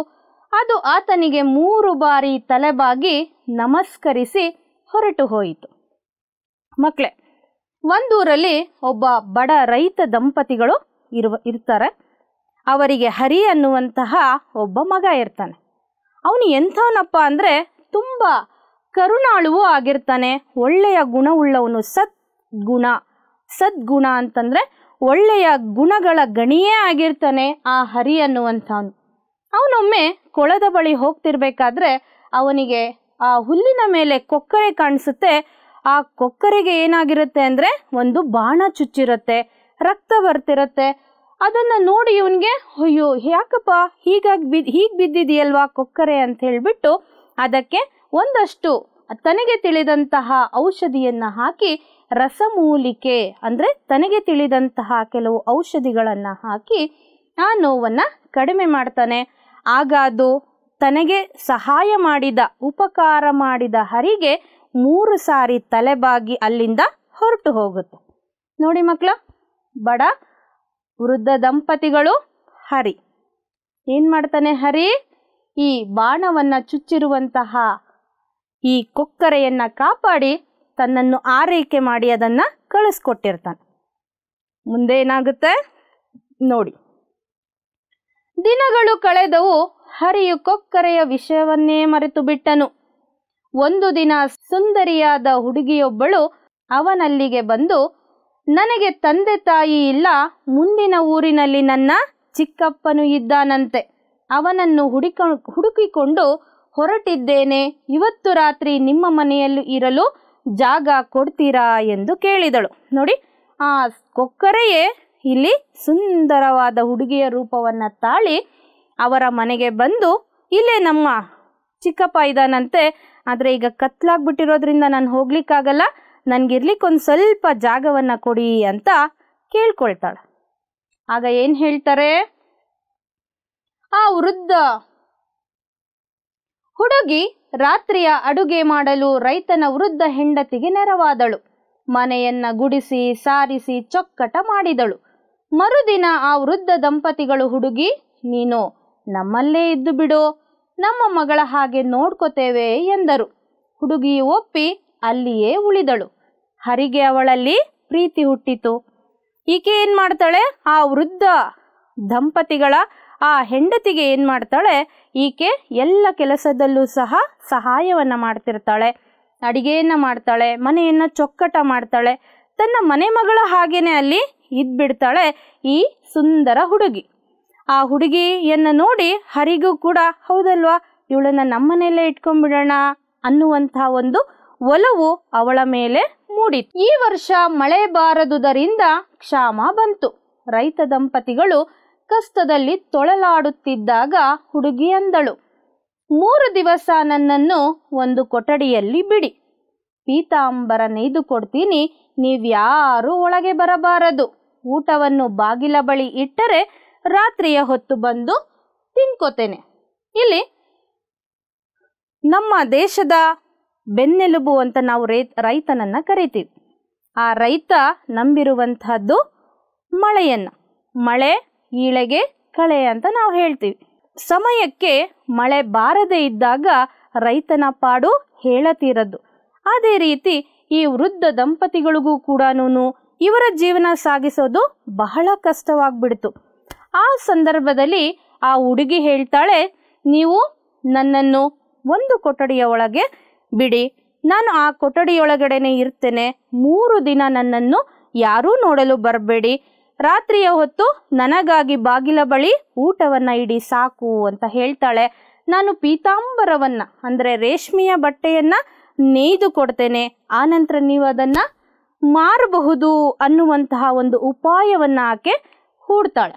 ಅದು ಆತನಿಗೆ ಮೂರು ಬಾರಿ ತಲೆಬಾಗಿ ನಮಸ್ಕರಿಸಿ ಹೊರಟು ಹೋಯಿತು ಮಕ್ಕಳೇ ಒಂದೂರಲ್ಲಿ ಒಬ್ಬ ಬಡ ರೈತ ದಂಪತಿಗಳು ಇರುವ ಇರ್ತಾರೆ ಅವರಿಗೆ ಹರಿ ಅನ್ನುವಂತಹ ಒಬ್ಬ ಮಗ ಇರ್ತಾನೆ ಅವನು ಎಂಥವನಪ್ಪ ಅಂದರೆ ತುಂಬ ಕರುಣಾಳುವೂ ಆಗಿರ್ತಾನೆ ಒಳ್ಳೆಯ ಗುಣವುಳ್ಳವನು ಸದ್ಗುಣ ಸದ್ಗುಣ ಅಂತಂದರೆ ಒಳ್ಳೆಯ ಗುಣಗಳ ಗಣಿಯೇ ಆಗಿರ್ತಾನೆ ಆ ಹರಿ ಅನ್ನುವಂಥವನು ಅವನೊಮ್ಮೆ ಕೊಳದ ಬಳಿ ಹೋಗ್ತಿರ್ಬೇಕಾದ್ರೆ ಅವನಿಗೆ ಆ ಹುಲ್ಲಿನ ಮೇಲೆ ಕೊಕ್ಕರೆ ಕಾಣಿಸುತ್ತೆ ಆ ಕೊಕ್ಕರೆಗೆ ಏನಾಗಿರುತ್ತೆ ಅಂದರೆ ಒಂದು ಬಾಣ ಚುಚ್ಚಿರುತ್ತೆ ರಕ್ತ ಬರ್ತಿರುತ್ತೆ ಅದನ್ನ ನೋಡಿ ಇವನ್ಗೆ ಅಯ್ಯೋ ಯಾಕಪ್ಪ ಹೀಗಾಗಿ ಬಿದ್ ಹೀಗೆ ಬಿದ್ದಿದೆಯಲ್ವಾ ಕೊಕ್ಕರೆ ಅಂತ ಹೇಳ್ಬಿಟ್ಟು ಅದಕ್ಕೆ ಒಂದಷ್ಟು ತನಗೆ ತಿಳಿದಂತಹ ಔಷಧಿಯನ್ನ ಹಾಕಿ ರಸಮೂಲಿಕೆ ಅಂದರೆ ತನಗೆ ತಿಳಿದಂತಹ ಕೆಲವು ಔಷಧಿಗಳನ್ನ ಹಾಕಿ ಆ ನೋವನ್ನು ಕಡಿಮೆ ಮಾಡ್ತಾನೆ ಆಗ ಅದು ತನಗೆ ಸಹಾಯ ಮಾಡಿದ ಉಪಕಾರ ಮಾಡಿದ ಹರಿಗೆ ಮೂರು ಸಾರಿ ತಲೆಬಾಗಿ ಅಲ್ಲಿಂದ ಹೊರಟು ಹೋಗುತ್ತೆ ನೋಡಿ ಮಕ್ಕಳು ಬಡ ವೃದ್ಧ ದಂಪತಿಗಳು ಹರಿ ಏನು ಮಾಡ್ತಾನೆ ಹರಿ ಈ ಬಾಣವನ್ನ ಚುಚ್ಚಿರುವಂತಹ ಈ ಕೊಕ್ಕರೆಯನ್ನು ಕಾಪಾಡಿ ತನ್ನನ್ನು ಆರೈಕೆ ಮಾಡಿ ಅದನ್ನ ಕಳಿಸ್ಕೊಟ್ಟಿರ್ತಾನೆ ಮುಂದೆ ಏನಾಗುತ್ತೆ ನೋಡಿ ದಿನಗಳು ಕಳೆದವು ಹರಿಯು ಕೊಕ್ಕರೆಯ ವಿಷಯವನ್ನೇ ಮರೆತು ಬಿಟ್ಟನು ಒಂದು ದಿನ ಸುಂದರಿಯಾದ ಹುಡುಗಿಯೊಬ್ಬಳು ಅವನಲ್ಲಿಗೆ ಬಂದು ನನಗೆ ತಂದೆ ತಾಯಿ ಇಲ್ಲ ಮುಂದಿನ ಊರಿನಲ್ಲಿ ನನ್ನ ಚಿಕ್ಕಪ್ಪನು ಇದ್ದಾನಂತೆ ಅವನನ್ನು ಹುಡುಕ ಹುಡುಕಿಕೊಂಡು ಹೊರಟಿದ್ದೇನೆ ಇವತ್ತು ರಾತ್ರಿ ನಿಮ್ಮ ಮನೆಯಲ್ಲಿ ಇರಲು ಜಾಗ ಕೊಡ್ತೀರಾ ಎಂದು ಕೇಳಿದಳು ನೋಡಿ ಆ ಕೊಕ್ಕರೆಯೇ ಇಲ್ಲಿ ಸುಂದರವಾದ ಹುಡುಗಿಯ ರೂಪವನ್ನು ತಾಳಿ ಅವರ ಮನೆಗೆ ಬಂದು ಇಲ್ಲೇ ನಮ್ಮ ಚಿಕ್ಕಪ್ಪ ಇದ್ದಾನಂತೆ ಆದರೆ ಈಗ ಕತ್ಲಾಗ್ಬಿಟ್ಟಿರೋದ್ರಿಂದ ನಾನು ಹೋಗ್ಲಿಕ್ಕಾಗಲ್ಲ ನನಗಿರ್ಲಿಕ್ಕೊಂದು ಸ್ವಲ್ಪ ಜಾಗವನ್ನು ಕೊಡಿ ಅಂತ ಕೇಳ್ಕೊಳ್ತಾಳೆ ಆಗ ಏನು ಹೇಳ್ತಾರೆ ಆ ವೃದ್ಧ ಹುಡುಗಿ ರಾತ್ರಿಯ ಅಡುಗೆ ಮಾಡಲು ರೈತನ ವೃದ್ಧ ಹೆಂಡತಿಗೆ ನೆರವಾದಳು ಮನೆಯನ್ನ ಗುಡಿಸಿ ಸಾರಿಸಿ ಚೊಕ್ಕಟ ಮಾಡಿದಳು ಮರುದಿನ ಆ ವೃದ್ಧ ದಂಪತಿಗಳು ಹುಡುಗಿ ನೀನು ನಮ್ಮಲ್ಲೇ ಇದ್ದು ಬಿಡು ನಮ್ಮ ಮಗಳ ಹಾಗೆ ನೋಡ್ಕೋತೇವೆ ಎಂದರು ಹುಡುಗಿಯು ಒಪ್ಪಿ ಅಲ್ಲಿಯೇ ಉಳಿದಳು ಹರಿಗೆ ಅವಳಲ್ಲಿ ಪ್ರೀತಿ ಹುಟ್ಟಿತು ಈಕೆ ಏನು ಮಾಡ್ತಾಳೆ ಆ ವೃದ್ಧ ದಂಪತಿಗಳ ಆ ಹೆಂಡತಿಗೆ ಏನು ಮಾಡ್ತಾಳೆ ಈಕೆ ಎಲ್ಲ ಕೆಲಸದಲ್ಲೂ ಸಹ ಸಹಾಯವನ್ನು ಮಾಡ್ತಿರ್ತಾಳೆ ಅಡಿಗೆಯನ್ನ ಮಾಡ್ತಾಳೆ ಮನೆಯನ್ನು ಚೊಕ್ಕಟ ಮಾಡ್ತಾಳೆ ತನ್ನ ಮನೆ ಮಗಳ ಹಾಗೇನೆ ಅಲ್ಲಿ ಇದ್ಬಿಡ್ತಾಳೆ ಈ ಸುಂದರ ಹುಡುಗಿ ಆ ಹುಡುಗಿಯನ್ನು ನೋಡಿ ಹರಿಗೂ ಕೂಡ ಹೌದಲ್ವಾ ಇವಳನ್ನು ನಮ್ಮನೆಯಲ್ಲೇ ಇಟ್ಕೊಂಡ್ಬಿಡೋಣ ಅನ್ನುವಂತಹ ಒಂದು ಒಲವು ಅವಳ ಮೇಲೆ ಮೂಡಿತ್ತು ಈ ವರ್ಷ ಮಳೆ ಬಾರದುದರಿಂದ ಕ್ಷಾಮ ಬಂತು ರೈತ ದಂಪತಿಗಳು ಕಷ್ಟದಲ್ಲಿ ತೊಳಲಾಡುತ್ತಿದ್ದಾಗ ಹುಡುಗಿಯಂದಳು ಮೂರು ದಿವಸ ನನ್ನನ್ನು ಒಂದು ಕೊಠಡಿಯಲ್ಲಿ ಬಿಡಿ ಪೀತಾಂಬರ ನೇಯ್ದು ಕೊಡ್ತೀನಿ ನೀವ್ಯಾರು ಒಳಗೆ ಬರಬಾರದು ಊಟವನ್ನು ಬಾಗಿಲ ಬಳಿ ಇಟ್ಟರೆ ರಾತ್ರಿಯ ಹೊತ್ತು ಬಂದು ತಿನ್ಕೋತೇನೆ ಇಲ್ಲಿ ನಮ್ಮ ದೇಶದ ಬೆನ್ನೆಲುಬು ಅಂತ ನಾವು ರೈ ರೈತನನ್ನು ಕರಿತೀವಿ ಆ ರೈತ ನಂಬಿರುವಂತಹದ್ದು ಮಳೆಯನ್ನು ಮಳೆ ಈಳೆಗೆ ಕಳೆ ಅಂತ ನಾವು ಹೇಳ್ತೀವಿ ಸಮಯಕ್ಕೆ ಮಳೆ ಬಾರದೇ ಇದ್ದಾಗ ರೈತನ ಪಾಡು ಹೇಳತೀರದ್ದು ಅದೇ ರೀತಿ ಈ ವೃದ್ಧ ದಂಪತಿಗಳಿಗೂ ಕೂಡ ಇವರ ಜೀವನ ಸಾಗಿಸೋದು ಬಹಳ ಕಷ್ಟವಾಗ್ಬಿಡ್ತು ಆ ಸಂದರ್ಭದಲ್ಲಿ ಆ ಹುಡುಗಿ ಹೇಳ್ತಾಳೆ ನೀವು ನನ್ನನ್ನು ಒಂದು ಕೊಠಡಿಯ ಒಳಗೆ ಬಿಡಿ ನಾನು ಆ ಕೊಠಡಿಯೊಳಗಡೆನೆ ಇರ್ತೇನೆ ಮೂರು ದಿನ ನನ್ನನ್ನು ಯಾರೂ ನೋಡಲು ಬರಬೇಡಿ ರಾತ್ರಿಯ ಹೊತ್ತು ನನಗಾಗಿ ಬಾಗಿಲ ಬಳಿ ಊಟವನ್ನು ಇಡಿ ಸಾಕು ಅಂತ ಹೇಳ್ತಾಳೆ ನಾನು ಪೀತಾಂಬರವನ್ನು ಅಂದರೆ ರೇಷ್ಮೆಯ ಬಟ್ಟೆಯನ್ನು ನೇಯ್ದು ಕೊಡ್ತೇನೆ ಆ ನಂತರ ನೀವು ಅದನ್ನು ಮಾರಬಹುದು ಅನ್ನುವಂತಹ ಒಂದು ಉಪಾಯವನ್ನು ಆಕೆ ಹೂಡ್ತಾಳೆ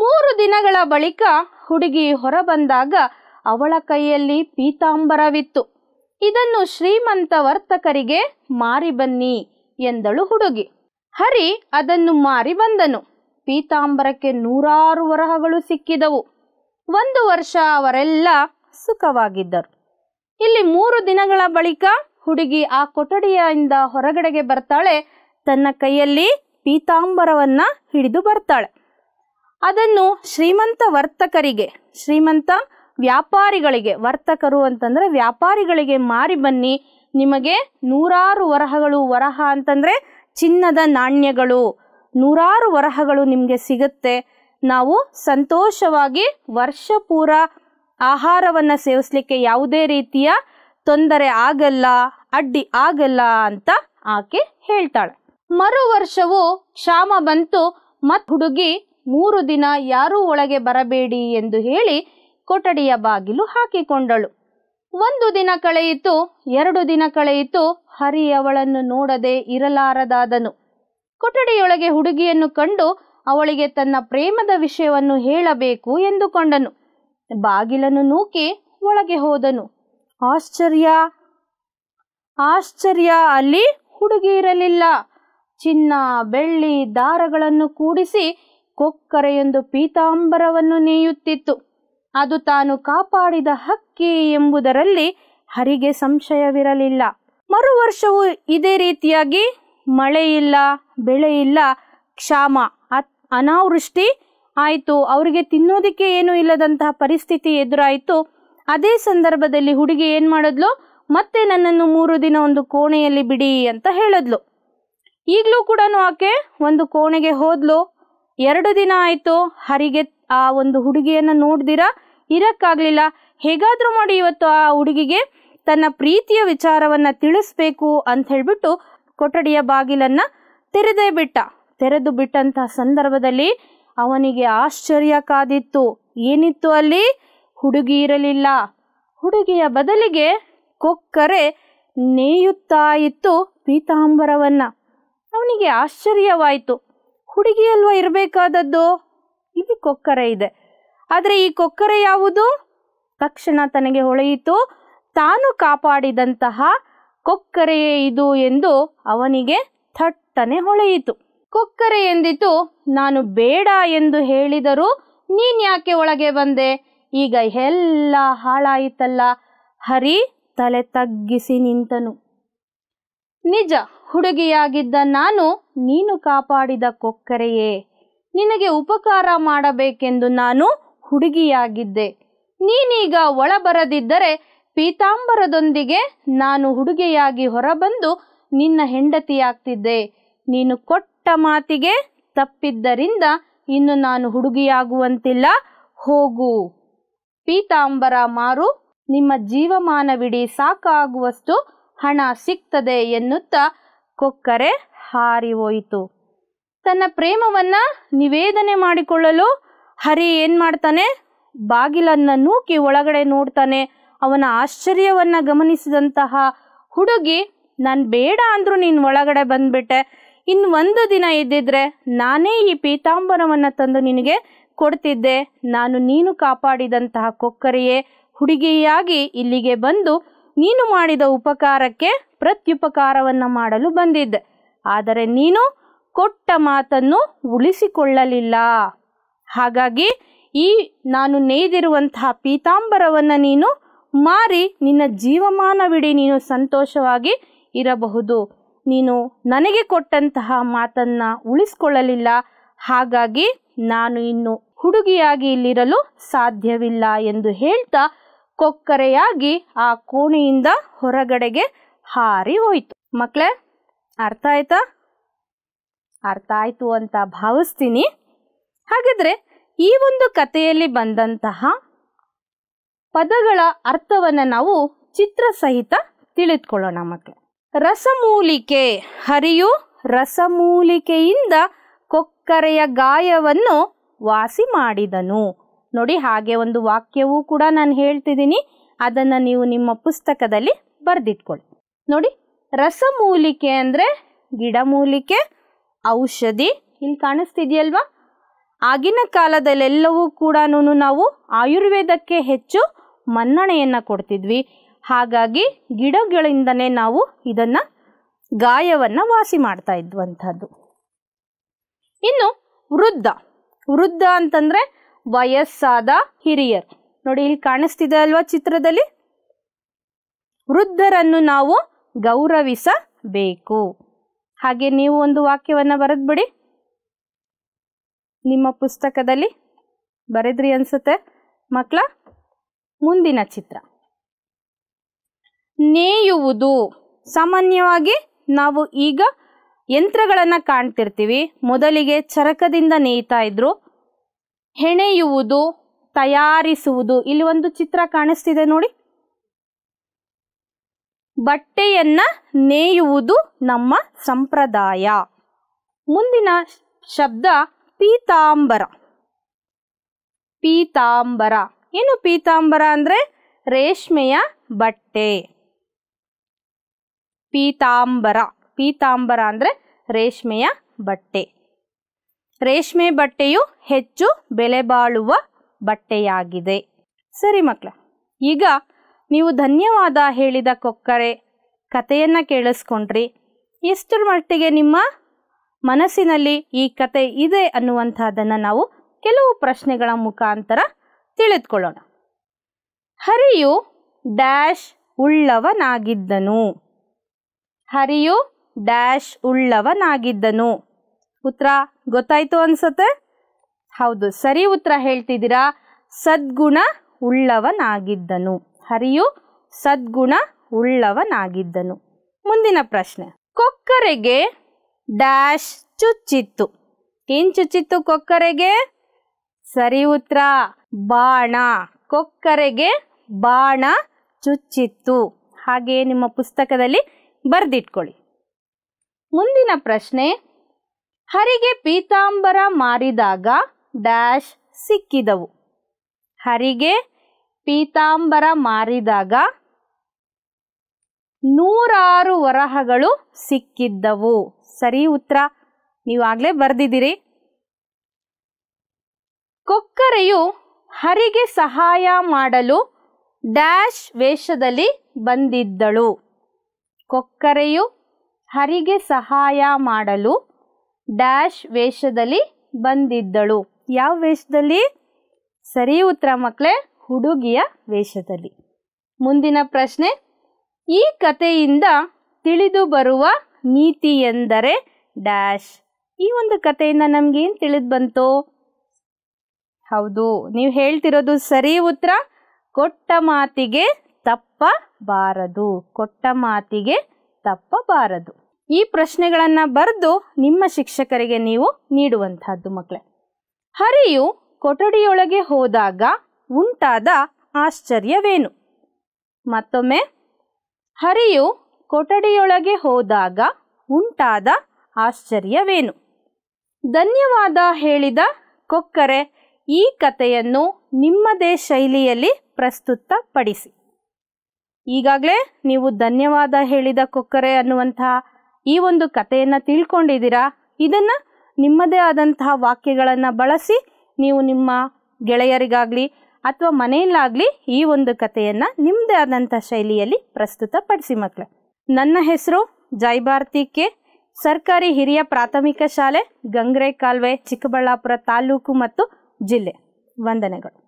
ಮೂರು ದಿನಗಳ ಬಳಿಕ ಹುಡುಗಿ ಹೊರಬಂದಾಗ ಅವಳ ಕೈಯಲ್ಲಿ ಪೀತಾಂಬರವಿತ್ತು ಇದನ್ನು ಶ್ರೀಮಂತ ವರ್ತಕರಿಗೆ ಮಾರಿ ಬನ್ನಿ ಎಂದಳು ಹುಡುಗಿ ಹರಿ ಅದನ್ನು ಮಾರಿ ಬಂದನು ಪೀತಾಂಬರಕ್ಕೆ ನೂರಾರು ವರಹಗಳು ಸಿಕ್ಕಿದವು ಒಂದು ವರ್ಷ ಅವರೆಲ್ಲ ಸುಖವಾಗಿದ್ದರು ಇಲ್ಲಿ ಮೂರು ದಿನಗಳ ಬಳಿಕ ಹುಡುಗಿ ಆ ಕೊಠಡಿಯಿಂದ ಹೊರಗಡೆಗೆ ಬರ್ತಾಳೆ ತನ್ನ ಕೈಯಲ್ಲಿ ಪೀತಾಂಬರವನ್ನ ಹಿಡಿದು ಬರ್ತಾಳೆ ಅದನ್ನು ಶ್ರೀಮಂತ ವರ್ತಕರಿಗೆ ಶ್ರೀಮಂತ ವ್ಯಾಪಾರಿಗಳಿಗೆ ವರ್ತಕರು ಅಂತಂದರೆ ವ್ಯಾಪಾರಿಗಳಿಗೆ ಮಾರಿ ಬನ್ನಿ ನಿಮಗೆ ನೂರಾರು ವರಹಗಳು ವರಹ ಅಂತಂದರೆ ಚಿನ್ನದ ನಾಣ್ಯಗಳು ನೂರಾರು ವರಹಗಳು ನಿಮಗೆ ಸಿಗುತ್ತೆ ನಾವು ಸಂತೋಷವಾಗಿ ವರ್ಷಪೂರ ಆಹಾರವನ್ನು ಸೇವಿಸಲಿಕ್ಕೆ ಯಾವುದೇ ರೀತಿಯ ತೊಂದರೆ ಆಗಲ್ಲ ಅಡ್ಡಿ ಆಗಲ್ಲ ಅಂತ ಆಕೆ ಹೇಳ್ತಾಳೆ ಮರು ವರ್ಷವು ಕ್ಷಾಮ ಬಂತು ಮತ್ ಹುಡುಗಿ ಮೂರು ದಿನ ಯಾರೂ ಒಳಗೆ ಬರಬೇಡಿ ಎಂದು ಹೇಳಿ ಕೊಠಡಿಯ ಬಾಗಿಲು ಹಾಕಿಕೊಂಡಳು ಒಂದು ದಿನ ಕಳೆಯಿತು ಎರಡು ದಿನ ಕಳೆಯಿತು ಹರಿ ಅವಳನ್ನು ನೋಡದೆ ಇರಲಾರದಾದನು ಕೊಠಡಿಯೊಳಗೆ ಹುಡುಗಿಯನ್ನು ಕಂಡು ಅವಳಿಗೆ ತನ್ನ ಪ್ರೇಮದ ವಿಷಯವನ್ನು ಹೇಳಬೇಕು ಎಂದುಕೊಂಡನು ಬಾಗಿಲನ್ನು ನೂಕಿ ಒಳಗೆ ಹೋದನು ಆಶ್ಚರ್ಯ ಆಶ್ಚರ್ಯ ಅಲ್ಲಿ ಹುಡುಗಿ ಇರಲಿಲ್ಲ ಚಿನ್ನ ಬೆಳ್ಳಿ ದಾರಗಳನ್ನು ಕೂಡಿಸಿ ಕೊಕ್ಕರೆಯೊಂದು ಪೀತಾಂಬರವನ್ನು ನೇಯುತ್ತಿತ್ತು ಅದು ತಾನು ಕಾಪಾಡಿದ ಹಕ್ಕಿ ಎಂಬುದರಲ್ಲಿ ಹರಿಗೆ ಸಂಶಯವಿರಲಿಲ್ಲ ಮರು ವರ್ಷವೂ ಇದೇ ರೀತಿಯಾಗಿ ಮಳೆಯಿಲ್ಲ ಇಲ್ಲ ಕ್ಷಾಮ ಅನಾವೃಷ್ಟಿ ಆಯಿತು ಅವರಿಗೆ ತಿನ್ನೋದಕ್ಕೆ ಏನೂ ಇಲ್ಲದಂತಹ ಪರಿಸ್ಥಿತಿ ಎದುರಾಯಿತು ಅದೇ ಸಂದರ್ಭದಲ್ಲಿ ಹುಡುಗಿ ಏನು ಮಾಡಿದ್ಲು ಮತ್ತೆ ನನ್ನನ್ನು ಮೂರು ದಿನ ಒಂದು ಕೋಣೆಯಲ್ಲಿ ಬಿಡಿ ಅಂತ ಹೇಳಿದ್ಲು ಈಗಲೂ ಕೂಡ ಆಕೆ ಒಂದು ಕೋಣೆಗೆ ಹೋದ್ಲು ಎರಡು ದಿನ ಆಯಿತು ಹರಿಗೆ ಆ ಒಂದು ಹುಡುಗಿಯನ್ನು ನೋಡ್ದಿರಾ ಇರಕ್ಕಾಗಲಿಲ್ಲ ಹೇಗಾದರೂ ಮಾಡಿ ಇವತ್ತು ಆ ಹುಡುಗಿಗೆ ತನ್ನ ಪ್ರೀತಿಯ ವಿಚಾರವನ್ನು ತಿಳಿಸ್ಬೇಕು ಅಂತ ಹೇಳಿಬಿಟ್ಟು ಕೊಠಡಿಯ ಬಾಗಿಲನ್ನು ತೆರೆದೇ ಬಿಟ್ಟ ತೆರೆದು ಬಿಟ್ಟಂತಹ ಸಂದರ್ಭದಲ್ಲಿ ಅವನಿಗೆ ಆಶ್ಚರ್ಯ ಕಾದಿತ್ತು ಏನಿತ್ತು ಅಲ್ಲಿ ಹುಡುಗಿ ಇರಲಿಲ್ಲ ಹುಡುಗಿಯ ಬದಲಿಗೆ ಕೊಕ್ಕರೆ ನೇಯುತ್ತಾ ಇತ್ತು ಪೀತಾಂಬರವನ್ನ ಅವನಿಗೆ ಆಶ್ಚರ್ಯವಾಯಿತು ಹುಡುಗಿಯಲ್ವ ಇರಬೇಕಾದದ್ದು ಇಲ್ಲಿ ಕೊಕ್ಕರೆ ಇದೆ ಆದರೆ ಈ ಕೊಕ್ಕರೆ ಯಾವುದು ತಕ್ಷಣ ತನಗೆ ಹೊಳೆಯಿತು ತಾನು ಕಾಪಾಡಿದಂತಹ ಕೊಕ್ಕರೆಯೇ ಇದು ಎಂದು ಅವನಿಗೆ ಥಟ್ಟನೆ ಹೊಳೆಯಿತು ಕೊಕ್ಕರೆ ಎಂದಿತು ನಾನು ಬೇಡ ಎಂದು ಹೇಳಿದರೂ ನೀನ್ ಯಾಕೆ ಒಳಗೆ ಬಂದೆ ಈಗ ಎಲ್ಲ ಹಾಳಾಯಿತಲ್ಲ ಹರಿ ತಲೆ ತಗ್ಗಿಸಿ ನಿಂತನು ನಿಜ ಹುಡುಗಿಯಾಗಿದ್ದ ನಾನು ನೀನು ಕಾಪಾಡಿದ ಕೊಕ್ಕರೆಯೇ ನಿನಗೆ ಉಪಕಾರ ಮಾಡಬೇಕೆಂದು ನಾನು ಹುಡುಗಿಯಾಗಿದ್ದೆ ನೀನೀಗ ಒಳಬರದಿದ್ದರೆ ಪೀತಾಂಬರದೊಂದಿಗೆ ನಾನು ಹುಡುಗಿಯಾಗಿ ಹೊರಬಂದು ನಿನ್ನ ಹೆಂಡತಿಯಾಗ್ತಿದ್ದೆ ನೀನು ಕೊಟ್ಟ ಮಾತಿಗೆ ತಪ್ಪಿದ್ದರಿಂದ ಇನ್ನು ನಾನು ಹುಡುಗಿಯಾಗುವಂತಿಲ್ಲ ಹೋಗು ಪೀತಾಂಬರ ಮಾರು ನಿಮ್ಮ ಜೀವಮಾನವಿಡೀ ಸಾಕಾಗುವಷ್ಟು ಹಣ ಸಿಗ್ತದೆ ಎನ್ನುತ್ತಾ ಕೊಕ್ಕರೆ ಹಾರಿ ಹೋಯಿತು ತನ್ನ ಪ್ರೇಮವನ್ನ ನಿವೇದನೆ ಮಾಡಿಕೊಳ್ಳಲು ಹರಿ ಏನು ಮಾಡ್ತಾನೆ ಬಾಗಿಲನ್ನು ನೂಕಿ ಒಳಗಡೆ ನೋಡ್ತಾನೆ ಅವನ ಆಶ್ಚರ್ಯವನ್ನ ಗಮನಿಸಿದಂತಹ ಹುಡುಗಿ ನಾನು ಬೇಡ ಅಂದರೂ ನೀನು ಒಳಗಡೆ ಬಂದ್ಬಿಟ್ಟೆ ಇನ್ನು ಒಂದು ದಿನ ಇದ್ದಿದ್ರೆ ನಾನೇ ಈ ಪೀತಾಂಬರವನ್ನು ತಂದು ನಿನಗೆ ಕೊಡ್ತಿದ್ದೆ ನಾನು ನೀನು ಕಾಪಾಡಿದಂತಹ ಕೊಕ್ಕರೆಯೇ ಹುಡುಗಿಯಾಗಿ ಇಲ್ಲಿಗೆ ಬಂದು ನೀನು ಮಾಡಿದ ಉಪಕಾರಕ್ಕೆ ಪ್ರತ್ಯುಪಕಾರವನ್ನು ಮಾಡಲು ಬಂದಿದ್ದೆ ಆದರೆ ನೀನು ಕೊಟ್ಟ ಮಾತನ್ನು ಉಳಿಸಿಕೊಳ್ಳಲಿಲ್ಲ ಹಾಗಾಗಿ ಈ ನಾನು ನೇಯ್ದಿರುವಂತಹ ಪೀತಾಂಬರವನ್ನು ನೀನು ಮಾರಿ ನಿನ್ನ ಜೀವಮಾನವಿಡೀ ನೀನು ಸಂತೋಷವಾಗಿ ಇರಬಹುದು ನೀನು ನನಗೆ ಕೊಟ್ಟಂತಹ ಮಾತನ್ನು ಉಳಿಸ್ಕೊಳ್ಳಲಿಲ್ಲ ಹಾಗಾಗಿ ನಾನು ಇನ್ನು ಹುಡುಗಿಯಾಗಿ ಇಲ್ಲಿರಲು ಸಾಧ್ಯವಿಲ್ಲ ಎಂದು ಹೇಳ್ತಾ ಕೊಕ್ಕರೆಯಾಗಿ ಆ ಕೋಣೆಯಿಂದ ಹೊರಗಡೆಗೆ ಹಾರಿ ಹೋಯಿತು ಮಕ್ಕಳೇ ಅರ್ಥ ಆಯ್ತಾ ಅರ್ಥ ಆಯಿತು ಅಂತ ಭಾವಿಸ್ತೀನಿ ಹಾಗಿದ್ರೆ ಈ ಒಂದು ಕಥೆಯಲ್ಲಿ ಬಂದಂತಹ ಪದಗಳ ಅರ್ಥವನ್ನು ನಾವು ಚಿತ್ರ ಸಹಿತ ತಿಳಿದುಕೊಳ್ಳೋಣ ಮಕ್ಕಳು ರಸಮೂಲಿಕೆ ಹರಿಯು ರಸಮೂಲಿಕೆಯಿಂದ ಕೊಕ್ಕರೆಯ ಗಾಯವನ್ನು ವಾಸಿ ಮಾಡಿದನು ನೋಡಿ ಹಾಗೆ ಒಂದು ವಾಕ್ಯವೂ ಕೂಡ ನಾನು ಹೇಳ್ತಿದ್ದೀನಿ ಅದನ್ನು ನೀವು ನಿಮ್ಮ ಪುಸ್ತಕದಲ್ಲಿ ಬರೆದಿಟ್ಕೊಳ್ಳಿ ನೋಡಿ ರಸಮೂಲಿಕೆ ಅಂದರೆ ಗಿಡಮೂಲಿಕೆ ಔಷಧಿ ಇಲ್ಲಿ ಕಾಣಿಸ್ತಿದೆಯಲ್ವಾ ಆಗಿನ ಕಾಲದಲ್ಲೆಲ್ಲವೂ ಕೂಡ ನಾವು ಆಯುರ್ವೇದಕ್ಕೆ ಹೆಚ್ಚು ಮನ್ನಣೆಯನ್ನು ಕೊಡ್ತಿದ್ವಿ ಹಾಗಾಗಿ ಗಿಡಗಳಿಂದನೇ ನಾವು ಇದನ್ನು ಗಾಯವನ್ನು ವಾಸಿ ಮಾಡ್ತಾ ಇದ್ವಂಥದ್ದು ಇನ್ನು ವೃದ್ಧ ವೃದ್ಧ ಅಂತಂದರೆ ವಯಸ್ಸಾದ ಹಿರಿಯರ್ ನೋಡಿ ಇಲ್ಲಿ ಕಾಣಿಸ್ತಿದೆ ಅಲ್ವಾ ಚಿತ್ರದಲ್ಲಿ ವೃದ್ಧರನ್ನು ನಾವು ಗೌರವಿಸಬೇಕು ಹಾಗೆ ನೀವು ಒಂದು ವಾಕ್ಯವನ್ನು ಬರೆದ್ಬಿಡಿ ನಿಮ್ಮ ಪುಸ್ತಕದಲ್ಲಿ ಬರೆದ್ರಿ ಅನ್ಸುತ್ತೆ ಮಕ್ಕಳ ಮುಂದಿನ ಚಿತ್ರ ನೇಯುವುದು ಸಾಮಾನ್ಯವಾಗಿ ನಾವು ಈಗ ಯಂತ್ರಗಳನ್ನು ಕಾಣ್ತಿರ್ತೀವಿ ಮೊದಲಿಗೆ ಚರಕದಿಂದ ನೇಯ್ತಾ ಇದ್ರು ಹೆಣೆಯುವುದು ತಯಾರಿಸುವುದು ಇಲ್ಲಿ ಒಂದು ಚಿತ್ರ ಕಾಣಿಸ್ತಿದೆ ನೋಡಿ ಬಟ್ಟೆಯನ್ನ ನೇಯುವುದು ನಮ್ಮ ಸಂಪ್ರದಾಯ ಮುಂದಿನ ಶಬ್ದ ಪೀತಾಂಬರ ಪೀತಾಂಬರ ಏನು ಪೀತಾಂಬರ ಅಂದರೆ ರೇಷ್ಮೆಯ ಬಟ್ಟೆ ಪೀತಾಂಬರ ಪೀತಾಂಬರ ಅಂದರೆ ರೇಷ್ಮೆಯ ಬಟ್ಟೆ ರೇಷ್ಮೆ ಬಟ್ಟೆಯು ಹೆಚ್ಚು ಬೆಲೆ ಬಾಳುವ ಬಟ್ಟೆಯಾಗಿದೆ ಸರಿ ಮಕ್ಕಳ ಈಗ ನೀವು ಧನ್ಯವಾದ ಹೇಳಿದ ಕೊಕ್ಕರೆ ಕಥೆಯನ್ನು ಕೇಳಿಸ್ಕೊಂಡ್ರಿ ಎಷ್ಟರ ಮಟ್ಟಿಗೆ ನಿಮ್ಮ ಮನಸ್ಸಿನಲ್ಲಿ ಈ ಕತೆ ಇದೆ ಅನ್ನುವಂಥದ್ದನ್ನು ನಾವು ಕೆಲವು ಪ್ರಶ್ನೆಗಳ ಮುಖಾಂತರ ತಿಳಿದುಕೊಳ್ಳೋಣ ಹರಿಯು ಡ್ಯಾಶ್ ಉಳ್ಳವನಾಗಿದ್ದನು ಹರಿಯು ಡ್ಯಾಶ್ ಉಳ್ಳವನಾಗಿದ್ದನು ಉತ್ತರ ಗೊತ್ತಾಯ್ತು ಅನ್ಸತ್ತೆ ಹೌದು ಸರಿ ಉತ್ತರ ಹೇಳ್ತಿದ್ದೀರಾ ಸದ್ಗುಣ ಉಳ್ಳವನಾಗಿದ್ದನು ಹರಿಯು ಸದ್ಗುಣ ಉಳ್ಳವನಾಗಿದ್ದನು ಮುಂದಿನ ಪ್ರಶ್ನೆ ಕೊಕ್ಕರೆಗೆ ಡ್ಯಾಶ್ ಚುಚ್ಚಿತ್ತು ಏನ್ ಚುಚ್ಚಿತ್ತು ಕೊಕ್ಕರೆಗೆ ಸರಿ ಉತ್ತರ ಬಾಣ ಕೊಕ್ಕರೆಗೆ ಬಾಣ ಚುಚ್ಚಿತ್ತು ಹಾಗೆಯೇ ನಿಮ್ಮ ಪುಸ್ತಕದಲ್ಲಿ ಬರೆದಿಟ್ಕೊಳ್ಳಿ ಮುಂದಿನ ಪ್ರಶ್ನೆ ಹರಿಗೆ ಪೀತಾಂಬರ ಮಾರಿದಾಗ ಡ್ಯಾಶ್ ಸಿಕ್ಕಿದವು ಹರಿಗೆ ಪೀತಾಂಬರ ಮಾರಿದಾಗ ನೂರಾರು ವರಹಗಳು ಸಿಕ್ಕಿದ್ದವು ಸರಿ ಉತ್ತರ ನೀವಾಗಲೇ ಬರೆದಿದ್ದೀರಿ ಕೊಕ್ಕರೆಯು ಹರಿಗೆ ಸಹಾಯ ಮಾಡಲು ಡ್ಯಾಶ್ ವೇಷದಲ್ಲಿ ಬಂದಿದ್ದಳು ಕೊಕ್ಕರೆಯು ಹರಿಗೆ ಸಹಾಯ ಮಾಡಲು ಡ್ಯಾಶ್ ವೇಷದಲ್ಲಿ ಬಂದಿದ್ದಳು ಯಾವ ವೇಷದಲ್ಲಿ ಸರಿ ಉತ್ತರ ಮಕ್ಕಳೇ ಹುಡುಗಿಯ ವೇಷದಲ್ಲಿ ಮುಂದಿನ ಪ್ರಶ್ನೆ ಈ ಕಥೆಯಿಂದ ತಿಳಿದು ಬರುವ ನೀತಿ ಎಂದರೆ ಡ್ಯಾಶ್ ಈ ಒಂದು ಕಥೆಯಿಂದ ನಮಗೇನು ತಿಳಿದು ಬಂತು ಹೌದು ನೀವು ಹೇಳ್ತಿರೋದು ಸರಿ ಉತ್ತರ ಕೊಟ್ಟ ಮಾತಿಗೆ ತಪ್ಪಬಾರದು ಕೊಟ್ಟ ಮಾತಿಗೆ ತಪ್ಪಬಾರದು ಈ ಪ್ರಶ್ನೆಗಳನ್ನು ಬರೆದು ನಿಮ್ಮ ಶಿಕ್ಷಕರಿಗೆ ನೀವು ನೀಡುವಂತಹದ್ದು ಮಕ್ಕಳೇ ಹರಿಯು ಕೊಠಡಿಯೊಳಗೆ ಹೋದಾಗ ಉಂಟಾದ ಆಶ್ಚರ್ಯವೇನು ಮತ್ತೊಮ್ಮೆ ಹರಿಯು ಕೊಠಡಿಯೊಳಗೆ ಹೋದಾಗ ಉಂಟಾದ ಆಶ್ಚರ್ಯವೇನು ಧನ್ಯವಾದ ಹೇಳಿದ ಕೊಕ್ಕರೆ ಈ ಕಥೆಯನ್ನು ನಿಮ್ಮದೇ ಶೈಲಿಯಲ್ಲಿ ಪ್ರಸ್ತುತಪಡಿಸಿ ಈಗಾಗಲೇ ನೀವು ಧನ್ಯವಾದ ಹೇಳಿದ ಕೊಕ್ಕರೆ ಅನ್ನುವಂತಹ ಈ ಒಂದು ಕಥೆಯನ್ನು ತಿಳ್ಕೊಂಡಿದ್ದೀರಾ ಇದನ್ನು ನಿಮ್ಮದೇ ಆದಂತಹ ವಾಕ್ಯಗಳನ್ನು ಬಳಸಿ ನೀವು ನಿಮ್ಮ ಗೆಳೆಯರಿಗಾಗಲಿ ಅಥವಾ ಮನೆಯಲ್ಲಾಗಲಿ ಈ ಒಂದು ಕಥೆಯನ್ನು ನಿಮ್ಮದೇ ಆದಂಥ ಶೈಲಿಯಲ್ಲಿ ಪ್ರಸ್ತುತಪಡಿಸಿ ಮಕ್ಕಳು ನನ್ನ ಹೆಸರು ಜೈಭಾರತಿ ಕೆ ಸರ್ಕಾರಿ ಹಿರಿಯ ಪ್ರಾಥಮಿಕ ಶಾಲೆ ಗಂಗ್ರೆ ಕಾಲ್ವೆ ಚಿಕ್ಕಬಳ್ಳಾಪುರ ತಾಲೂಕು ಮತ್ತು ಜಿಲ್ಲೆ ವಂದನೆಗಳು